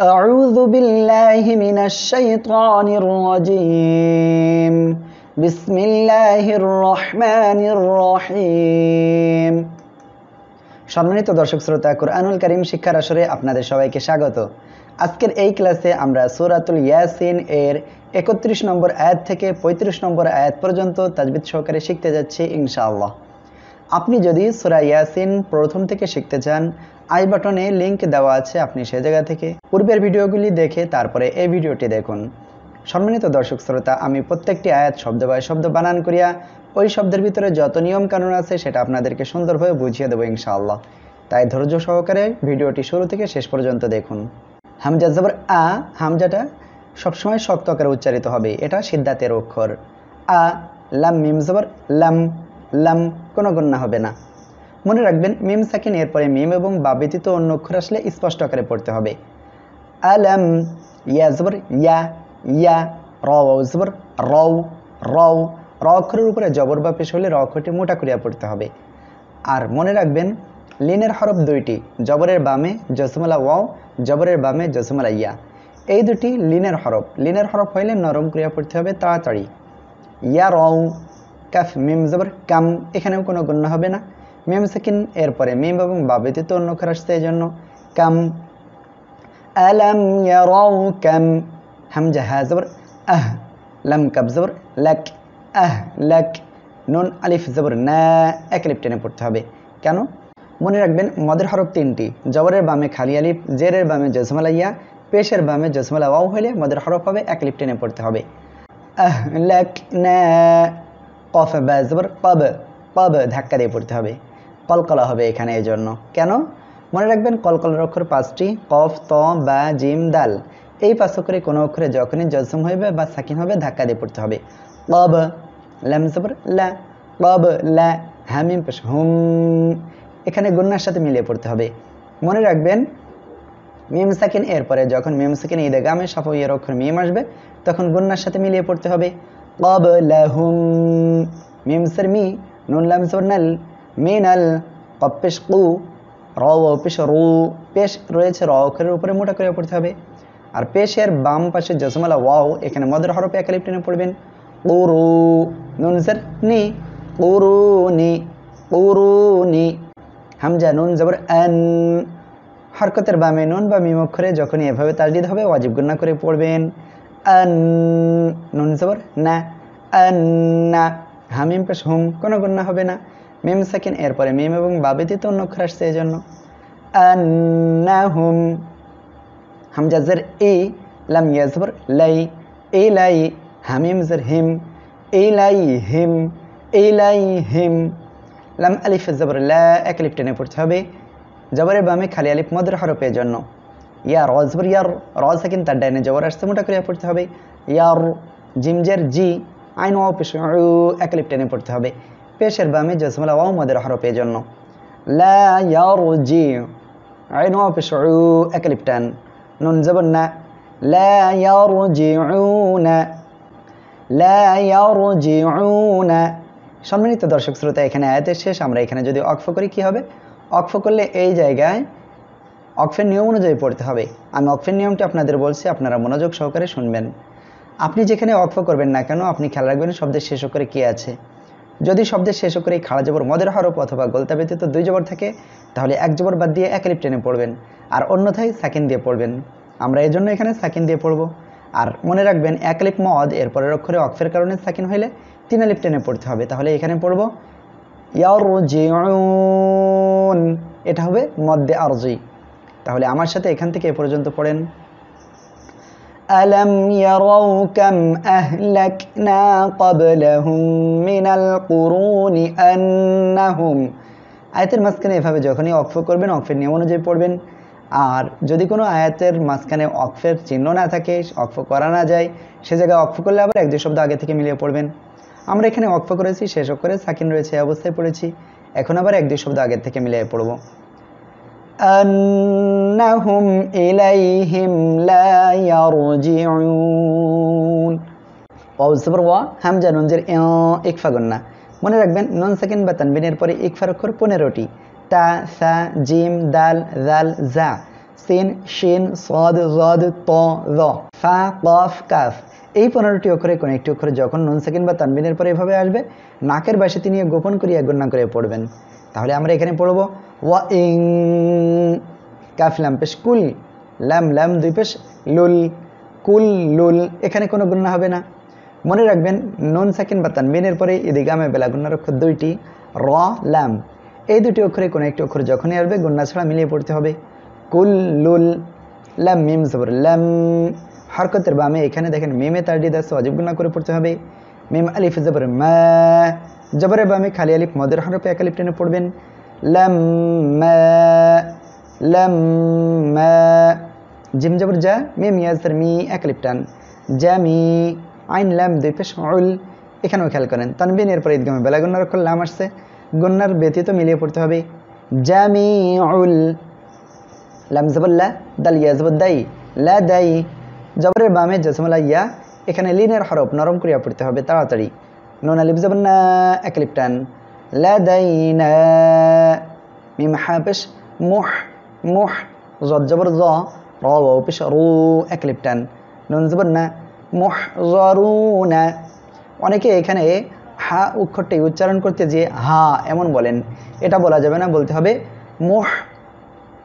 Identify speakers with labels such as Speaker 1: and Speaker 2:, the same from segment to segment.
Speaker 1: أعوذ بالله من الشيطان الرجيم بسم الله الرحمن الرحيم সম্মানিত দর্শক শ্রোতা কোরআনুল করিম শিক্ষার আসরে আপনাদের সবাইকে স্বাগত আজকের এই ক্লাসে আমরা সুরাতুল ইয়াসিন এর একত্রিশ নম্বর আয়াত থেকে পঁয়ত্রিশ নম্বর আয়াত পর্যন্ত তাজবিদ সহকারে শিখতে যাচ্ছি ইনশাআল্লাহ আপনি যদি সুরা ইয়াসিন প্রথম থেকে শিখতে চান আই বাটনে লিংক দেওয়া আছে আপনি সে জায়গা থেকে পূর্বের ভিডিওগুলি দেখে তারপরে এই ভিডিওটি দেখুন সম্মানিত দর্শক শ্রোতা আমি প্রত্যেকটি আয়াত শব্দ বা শব্দ বানান করিয়া ওই শব্দের ভিতরে যত নিয়ম কানুন আছে সেটা আপনাদেরকে সুন্দরভাবে বুঝিয়ে দেবো ইনশাআল্লাহ তাই ধৈর্য সহকারে ভিডিওটি শুরু থেকে শেষ পর্যন্ত দেখুন হামজা জবর আ হামজাটা সবসময় শক্ত আকারে উচ্চারিত হবে এটা সিদ্ধাতের অক্ষর আ লাম মিম জবর লাম লাম কোনো গণ্যা হবে না মনে রাখবেন মিম সাকিন এরপরে মিম এবং বা ব্যতীত অন্য অক্ষর আসলে স্পষ্ট আকারে পড়তে হবে আলম ইয়াজবর ইয়া ইয়া রজবর রও রও র অক্ষরের উপরে জবর বা পেশ হলে র অক্ষরটি মোটা করিয়া পড়তে হবে আর মনে রাখবেন লিনের হরফ দুইটি জবরের বামে জসমালা ওয়াও জবরের বামে জসমালা ইয়া এই দুটি লিনের হরফ লিনের হরফ হইলে নরম ক্রিয়া পড়তে হবে তাড়াতাড়ি ইয়া রং কাফ মিম জবর কাম এখানেও কোনো গণ্য হবে না মিম সাকিন এরপরে মিম এবং বা ব্যতীত অন্য অক্ষর আসছে এই জন্য কাম আলাম ইয়ারাউ কাম হামজা হা জবর আহ লাম কাব জবর লাক আহ লাক নুন আলিফ জবর না এক আলিফ টেনে পড়তে হবে কেন মনে রাখবেন মদের হরফ তিনটি জবরের বামে খালি আলিফ জেরের বামে জজমালা ইয়া পেশের বামে জসমালা ওয়াও হলে মদের হরফ হবে এক লিপ টেনে পড়তে হবে আহ লাক না কফ বা পব পব ধাক্কা দিয়ে পড়তে হবে কলকলা হবে এখানে এই জন্য কেন মনে রাখবেন কলকলার অক্ষর পাঁচটি কফ ত বা জিম দাল এই পাঁচ অক্ষরে কোনো অক্ষরে যখনই জজম হইবে বা সাকিন হবে ধাক্কা দিয়ে পড়তে হবে কব ল্যাম ল্যা লা কব ল্যা হ্যামিম পেশ হুম এখানে গুন্নার সাথে মিলিয়ে পড়তে হবে মনে রাখবেন মিম সাকিন এরপরে যখন মিম সাকিন ঈদে গামে সাফ ইয়ের অক্ষর মিম আসবে তখন গুন্নার সাথে মিলিয়ে পড়তে হবে قبلهم ميم سرمي نون لام سرنل نل من ال قبش قو র পেশ রু পেশ রয়েছে র অক্ষরের উপরে মোটা করে পড়তে হবে আর পেশের বাম পাশে জসমালা ওয়াও এখানে মদর হরফে একালিপ টেনে পড়বেন উরু নুন স্যার নি উরু নি উরু নি হামজা নুন জবর আন হরকতের বামে নুন বা মিম অক্ষরে যখনই এভাবে তাজদিদ হবে ওয়াজিব গুন্না করে পড়বেন আন নুন জবর না না হামিম পেশ হুম কোনো গণ্য হবে না মিম সেকেন্ড এরপরে মিম এবং বাবিতে তো অন্য অক্ষর আসছে এই জন্য আন্না হুম জের এ লাম ইয়াজবর লাই এ লাই হামিম জের হিম এই লাই হিম এই লাই হিম লাম আলিফ জবর লা এক আলিফ টেনে পড়তে হবে জবরের বামে খালি আলিফ মদর হরপের জন্য ইয়ার অজবর ইয়ার র সাকিন তার ডাইনে যাওয়ার আসছে মোটা করে পড়তে হবে ইয়ার জিমজের জি আইন ও পেশ একলিপ টেনে পড়তে হবে পেশের বামে জসমলা ও মদের হরপের জন্য লা ইয়ার জি আইন ও পেশ একলিপ টান নুন জবর না লা ইয়ার জি লা ইয়ার জি সম্মানিত দর্শক শ্রোতা এখানে আয়াতের শেষ আমরা এখানে যদি অক্ফ করি কি হবে অক্ফ করলে এই জায়গায় অক্ফের নিয়ম অনুযায়ী পড়তে হবে আমি অক্ফের নিয়মটি আপনাদের বলছি আপনারা মনোযোগ সহকারে শুনবেন আপনি যেখানে অক্ফ করবেন না কেন আপনি খেয়াল রাখবেন শব্দের শেষ করে কে আছে যদি শব্দের শেষ করে খাড়া জবর মদের হরপ অথবা গোলতা ব্যতীত দুই জবর থাকে তাহলে এক জবর বাদ দিয়ে এক লিপ টেনে পড়বেন আর অন্যথায় সাকিন দিয়ে পড়বেন আমরা এজন্য এখানে সাকিন দিয়ে পড়ব আর মনে রাখবেন এক লিপ মদ এর পরের অক্ষরে অক্ষের কারণে সাকিন হইলে তিন লিপ টেনে পড়তে হবে তাহলে এখানে পড়ব ইয়ার এটা হবে মদ্যে আরজি তাহলে আমার সাথে এখান থেকে এ পর্যন্ত পড়েন ألم يروا كم أهلكنا قبلهم من القرون أنهم আয়াতের মাঝখানে এভাবে যখনই অক্ফ করবেন অক্ফের নিয়ম অনুযায়ী পড়বেন আর যদি কোনো আয়াতের মাঝখানে অক্ফের চিহ্ন না থাকে অক্ফ করা না যায় সে জায়গায় অক্ফ করলে আবার এক দুই শব্দ আগে থেকে মিলিয়ে পড়বেন আমরা এখানে অক্ফ করেছি শেষ করে সাকিন রয়েছে অবস্থায় পড়েছি এখন আবার এক দুই শব্দ আগের থেকে মিলিয়ে পড়বো أنهم إليهم لا يرجعون ওয়াও জবর ওয়া হামজা নঞ্জের ইকফা গন্না মনে রাখবেন নন সেকেন্ড বা তানবিনের পরে ইকফার অক্ষর পনেরোটি তা সা জিম দাল জাল জা সিন শিন সদ রদ ত জ ফা কফ কাফ এই পনেরোটি অক্ষরে কোনো একটি অক্ষরে যখন নন সেকেন্ড বা তানবিনের পরে এভাবে আসবে নাকের বাসে তিনি গোপন করিয়া গণ্য করে পড়বেন তাহলে আমরা এখানে পড়ব ওয়া ইং কাফ ল্যাম পেশ কুল ল্যাম ল্যাম দুই পেশ লুল কুল লুল এখানে কোনো গুণনা হবে না মনে রাখবেন নন সাকিন বা তানবিনের পরে বেলা গুণার অক্ষর দুইটি র ল্যাম এই দুটি অক্ষরে কোনো একটি অক্ষর যখনই আসবে গুন্না ছাড়া মিলিয়ে পড়তে হবে কুল লুল ল্যাম মিম সবর ল্যাম হরকতের বামে এখানে দেখেন মিমে তার ডিদাস অজীব গুণা করে পড়তে হবে মিম আলিফ জবর মা জবরে বামে খালি আলিফ মদের হরফে এক আলিফ টেনে পড়বেন জিম জবর জা মিম ইয়াজর মি এক আলিফ টান মি আইন ল্যাম দুই পেশ উল এখানেও খেয়াল করেন তানবিন এরপর ঈদগামে বেলা গন্যার অক্ষর লাম আসছে গন্যার ব্যতীত মিলিয়ে পড়তে হবে জ্যামি উল লাম জবর লা দাল জবর দাই লা দাই জবরের বামে জসমলা ইয়া এখানে লিনের হরফ নরম করিয়া পড়তে হবে তাড়াতাড়ি নোনা আলিফ যাবেন না একলিপ টান মুহ মুহ জবর জ র রু একলিপ নুন জবর না মুহ না অনেকে এখানে হা অক্ষরটি উচ্চারণ করতে যে হা এমন বলেন এটা বলা যাবে না বলতে হবে মোহ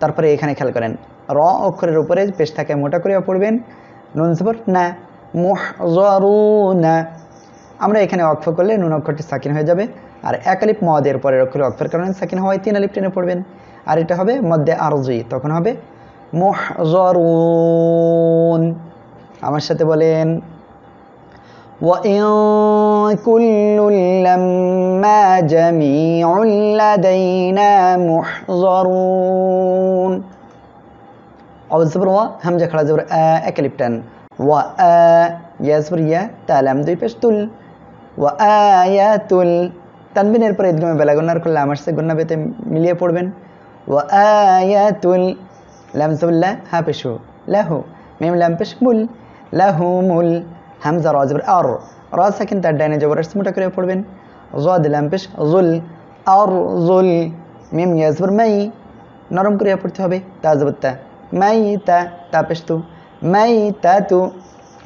Speaker 1: তারপরে এখানে খেয়াল করেন র অক্ষরের উপরে পেশ থাকে মোটা করিয়া পড়বেন নুন জবর না মুহজরুনা আমরা এখানে অক্ষ করলে নুন অক্ষরটি সাকিন হয়ে যাবে আর এক মদের পরের অক্ষরে অক্ষর কারণে সাকিন হওয়ায় তিন আলিপ টেনে পড়বেন আর এটা হবে মধ্যে আরজি তখন হবে মুহজরুন আমার সাথে বলেন হামজা كل لما ওয়া ইয়াসরিয়া তালাম দুই পেশ তুল ওয়া আয়াতুল তানবিনের পরে একদম বেলাগুনার গুন্নার করলে আমার সাথে গুন্না বেতে মিলিয়ে পড়বেন ওয়া আয়াতুল লামসুল্লাহ হা পেশু লাহু মিম লাম পেশ মুল হামজা রজবর আর র তার ডাইনে জবর মোটা করে পড়বেন জদ লাম পেশ জুল আর জুল মিম ইয়াসবর মাই নরম করে পড়তে হবে তা মাই তা তা পেশ তু মাই তাতু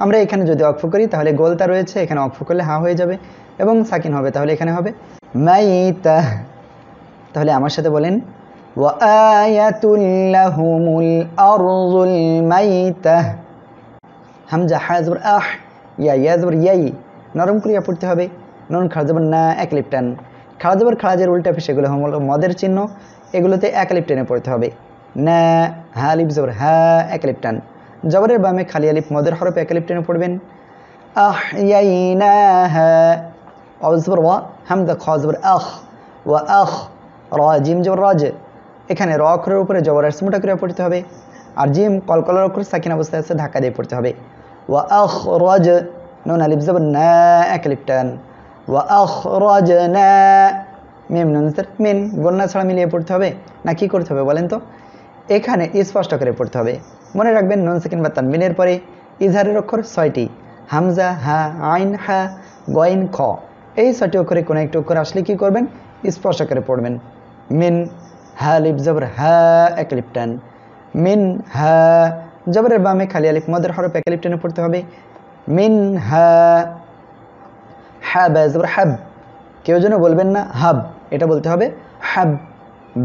Speaker 1: আমরা এখানে যদি অক্ষ করি তাহলে গোলতা রয়েছে এখানে অক্ষ করলে হা হয়ে যাবে এবং সাকিন হবে তাহলে এখানে হবে মাই তা তাহলে আমার সাথে বলেন হামজা আহ ইয়া ইয়াই নরম ক্রিয়া পড়তে হবে নরম খাড়াজবর না এক লিপটান খাড়াজবর খাড়াজের উল্টা সেগুলো এগুলো হলো মদের চিহ্ন এগুলোতে এক লিপটেনে পড়তে হবে না হা লিপজবর হা এক লিপ্টান জবরের বামে খালি আলিফ মদের হরফে এক আলিফ টেনে পড়বেন আহ আহ র জিম জবর রজ এখানে র অক্ষরের উপরে জবর আর স্মুটা করে পড়তে হবে আর জিম কলকলার অক্ষর সাকিন অবস্থায় আছে ধাক্কা দিয়ে পড়তে হবে আহ রজ জবর এক আহ রজ মেম নুন মিন গোলনা ছাড়া মিলিয়ে পড়তে হবে না কি করতে হবে বলেন তো এখানে স্পষ্ট করে পড়তে হবে মনে রাখবেন নন সেকেন্ড বা তানবিনের পরে ইজহারের অক্ষর ছয়টি হামজা হা আইন হা গয়েন খ এই ছয়টি অক্ষরে কোনো একটি অক্ষর আসলে কী করবেন স্পষ্ট করে পড়বেন মিন হা লিপ জবর হা এক লিপটান মিন হা জবরের বামে খালি আলিপ মদের হরফ এক লিপটানে পড়তে হবে মিন হা হ্যাব জবর হ্যাব কেউ যেন বলবেন না হাব এটা বলতে হবে হ্যাব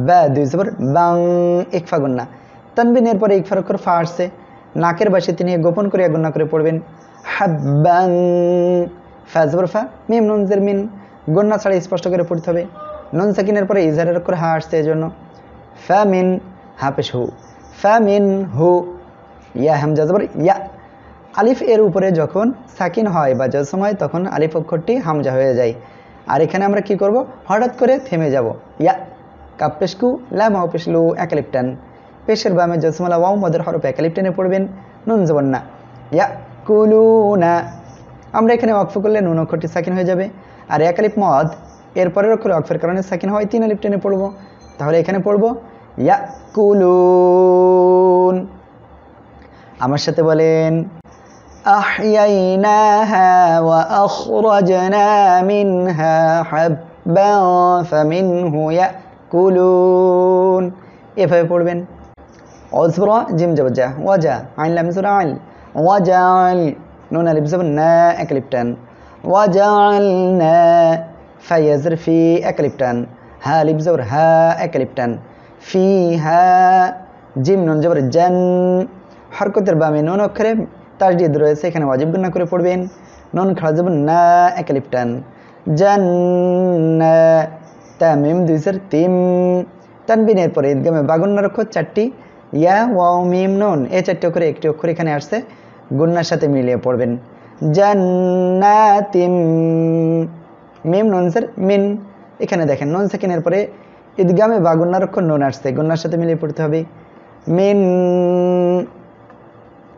Speaker 1: ব্যা দুই জবর বাং ইকফা গুন্না তানবিনের পরে এক অক্ষর ফা আসছে নাকের বাসে তিনি গোপন করে গুন্না করে পড়বেন হাব্বাং ফা জবর ফা মিম নুনজের মিন গন্না ছাড়া স্পষ্ট করে পড়তে হবে নুন সাকিনের পরে ইজারের অক্ষর হা আসছে এজন্য ফা মিন হাফেশ হু ফা মিন হু ইয়া হামজা জবর ইয়া আলিফ এর উপরে যখন সাকিন হয় বা জসম সময় তখন আলিফ অক্ষরটি হামজা হয়ে যায় আর এখানে আমরা কি করব হঠাৎ করে থেমে যাব ইয়া কাপ্পেশকু লাম পেশলু একালিপ্টান পেশের বামে জসমালা ওয়াও মদের হরফ একালিপ্টানে পড়বেন নুন জবন্না ইয়া কুলু না আমরা এখানে অক্ফ করলে নুন অক্ষরটি সাকিন হয়ে যাবে আর একালিপ মদ এরপরের অক্ষরে অক্ষের কারণে সাকিন হয় তিন আলিপ পড়বো তাহলে এখানে পড়বো ইয়া কুলু আমার সাথে বলেন أحييناها وأخرجنا منها حبا فمنه يأكل কুলুন এভাবে পড়বেন অজবর জিম যাব যা ওয়াজা আইন লামিসুর আইন ওয়াজাল নুন আলিফ যাব না একলিপটান ওয়াজাল না ফাইয়াজর ফি একলিপটান হা আলিফ জবর হা একলিপটান ফি হা জিম নুন জবর জান হরকতের বামে নুন অক্ষরে তাসডিদ রয়েছে এখানে ওয়াজিব গুণা করে পড়বেন নুন খাড়া যাব না একলিপটান জান তা মিম দুই সার তিম তানবিনের পরে ঈদগামে বাগুন অক্ষর চারটি ইয়া ওয়াও মিম নুন এ চারটি অক্ষরে একটি অক্ষর এখানে আসছে গুন্নার সাথে মিলিয়ে পড়বেন তিম মিম নুন স্যার মিন এখানে দেখেন নুন সেকেন্ডের পরে ঈদগামে বাগুন গুন্নার নুন আসছে গুন্নার সাথে মিলিয়ে পড়তে হবে মিন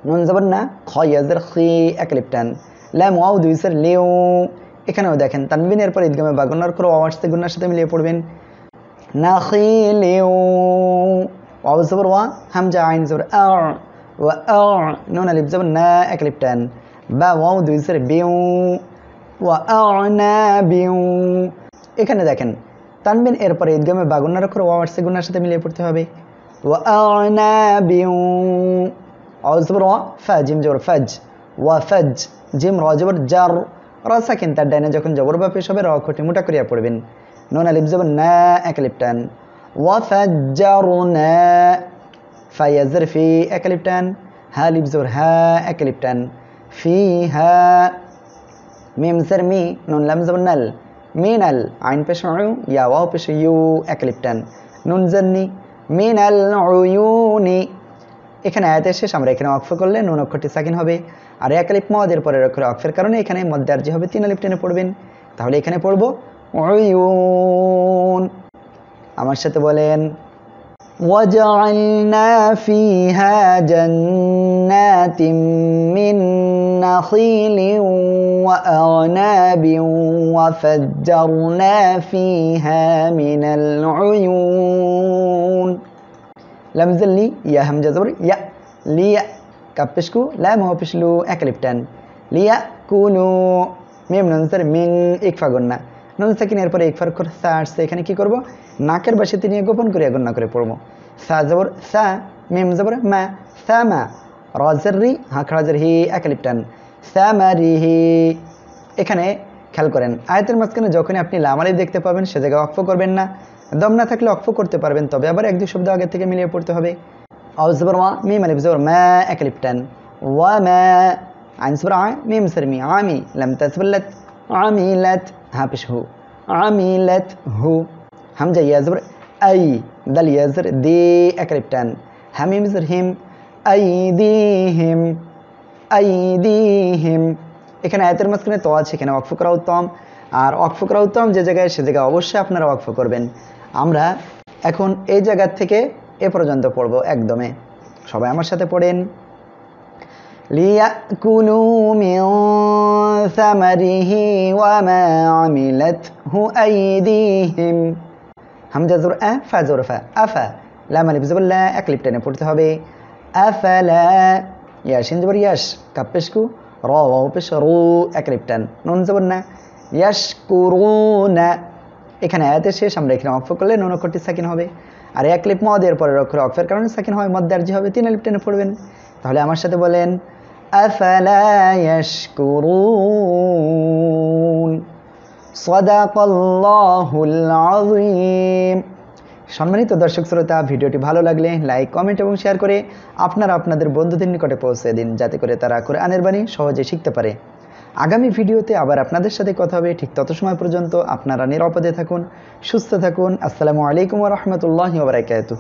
Speaker 1: নুন যাবেন না খয়াজের খি একলিপ্টান ল্যাম ওয়াও দুই স্যার লিউ এখানেও দেখেন তানবিন এরপর ঈদগামে বা গুনার করে ওয়ার্ডসে গুনার সাথে মিলিয়ে পড়বেন ওয়া আইন জবর আর আর না বা দুই বিউ ওয়া বিউ এখানে দেখেন তানবিন এরপরে ঈদগামে বা গুনার করে গুনার সাথে মিলিয়ে পড়তে হবে ওয়া আনা বিউ ওয়াও জবর ফাজ ওয়া ফাজ জিম র জার রসাকিন তার ডাইনে যখন জবর বা পেশ হবে রক্ষটি মোটা করিয়া পড়বেন নুন আলিফ জবর না এক আলিফ টান ওয়াফাজ্জারুনা ফায়াজের ফি এক আলিফ টান হা লিপ জোর হ্যা এক ফি হ্যা মিম জের মি নুন লাম জবর নাল মিনাল আইন পেশ ইয়া ওয়াও পেশ ইউ এক আলিফ টান নুন জের নি মিনাল উয়ুনি এখানে আয়াতের শেষ আমরা এখানে অক্ফ করলে নুন অক্ষরটি সাকিন হবে আর এক আলিপ মদের পরের অক্ষরে অক্ষের কারণে এখানে যে হবে তিন আলিপ টেনে পড়বেন তাহলে এখানে পড়ব আমার সাথে বলেন وجعلنا فيها جنات من نخيل وأعناب وفجرنا فيها من العيون lamzal li ya hamza জবর ইয়া লিয়া kab peshku lam ho peshlu ek alif tan liya kunu মিং ইকফা গন্না নন সাকিনের এরপরে ইকফার খর সা আসছে এখানে কী করবো নাকের বাসাতে নিয়ে গোপন করে গন্না করে পড়বো সা জবর সা মিম জবর মা সা মা রজের রি হাঁকড়াজের হি একালিপটান সা মা রি হি এখানে খেয়াল করেন আয়তের মাঝখানে যখনই আপনি লামারি দেখতে পাবেন সে জায়গায় অক্ষ করবেন না দম না থাকলে অক্ফ করতে পারবেন তবে আবার এক দুই শব্দ আগে থেকে মিলিয়ে পড়তে হবে আউজবর মা মিম আলিফ জবর মা একলিপটান ওয়া মা আইনসবর আ মিম সরমি আমি লাম তাসবল্লাত আমিলাত হাফিস হু আমিলাত হু হামজা ইয়াজবর আই দাল ইয়াজর দে একলিপটান হামিম জর him I the him I দি হিম এখানে আয়াতের মাঝখানে তো আছে এখানে অক্ফ করা উত্তম আর অক্ফ করা উত্তম যে জায়গায় সে জায়গায় অবশ্যই আপনারা অক্ফ করবেন আমরা এখন এই জায়গার থেকে এ পর্যন্ত পড়ব একদমে সবাই আমার সাথে পড়েন ليأكلوا من ثمره وما عملته أيديهم হামজা জোর আ ফা জোর ফা আফা লাম আলিফ জবল্লা এক লিপ টেনে পড়তে হবে আফালা ইয়াসিন জবর ইয়াস কাপ পেশকু র পেশ রু এক লিপ টান নুন জবর না ইয়াস কুরু না এখানে আয়াতের শেষ আমরা এখানে অক্ষ করলে নুন অক্ষরটি সাকিন হবে আর এক লিপ মদের পরের অক্ষর অক্ষের কারণে সাকিন হয় দার্জি হবে তিন লিপ টেনে পড়বেন তাহলে আমার সাথে বলেন সম্মানিত দর্শক শ্রোতা ভিডিওটি ভালো লাগলে লাইক কমেন্ট এবং শেয়ার করে আপনারা আপনাদের বন্ধুদের নিকটে পৌঁছে দিন যাতে করে তারা কোরআনের বাণী সহজে শিখতে পারে আগামী ভিডিওতে আবার আপনাদের সাথে কথা হবে ঠিক তত সময় পর্যন্ত আপনারা নিরাপদে থাকুন সুস্থ থাকুন আসসালামু আলাইকুম রহমতুল্লাহ বারাকাতু